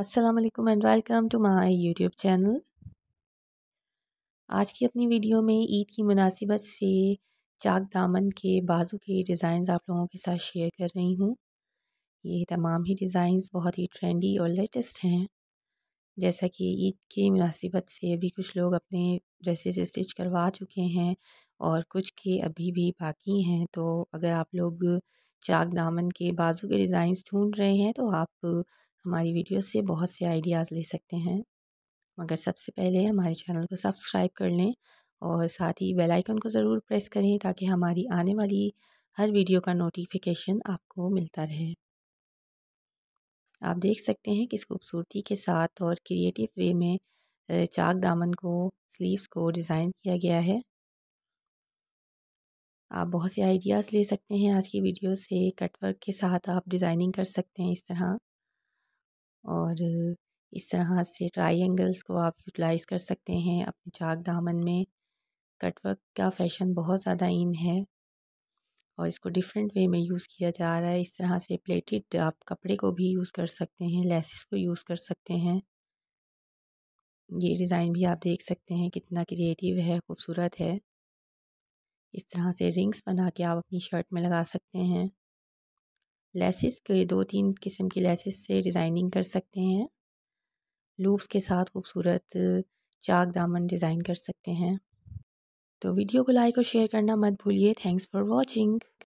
Aslam and welcome to my YouTube channel आज की अपनी वीडियो में ईद की मुनासिबत से चाक दामन के बाजू के डिज़ाइंस आप लोगों के साथ शेयर कर रही हूँ ये तमाम ही डिज़ाइंस बहुत ही ट्रेंडी और लेटेस्ट हैं जैसा कि ईद की मुनासिबत से अभी कुछ लोग अपने ड्रेसेस स्टिच करवा चुके हैं और कुछ के अभी भी बाकी हैं तो अगर आप लोग चाक दामन के बाजू के डिज़ाइंस ढूंढ रहे हैं तो आप हमारी वीडियो से बहुत से आइडियाज़ ले सकते हैं मगर सबसे पहले हमारे चैनल को सब्सक्राइब कर लें और साथ ही बेल आइकन को ज़रूर प्रेस करें ताकि हमारी आने वाली हर वीडियो का नोटिफिकेशन आपको मिलता रहे आप देख सकते हैं किस खूबसूरती के साथ और क्रिएटिव वे में चाक दामन को स्लीव्स को डिज़ाइन किया गया है आप बहुत से आइडियाज़ ले सकते हैं आज की वीडियो से कटवर्क के साथ आप डिज़ाइनिंग कर सकते हैं इस तरह और इस तरह से ट्राइंगल्स को आप यूटिलाइज़ कर सकते हैं अपने चाक दामन में कटवर्क का फ़ैशन बहुत ज़्यादा इन है और इसको डिफरेंट वे में यूज़ किया जा रहा है इस तरह से प्लेटेड आप कपड़े को भी यूज़ कर सकते हैं लेसिस को यूज़ कर सकते हैं ये डिज़ाइन भी आप देख सकते हैं कितना क्रिएटिव है खूबसूरत है इस तरह से रिंग्स बना के आप अपनी शर्ट में लगा सकते हैं लेसिस के दो तीन किस्म की लेसिस से डिज़ाइनिंग कर सकते हैं लूप्स के साथ खूबसूरत चाक दामन डिज़ाइन कर सकते हैं तो वीडियो को लाइक और शेयर करना मत भूलिए थैंक्स फॉर वॉचिंग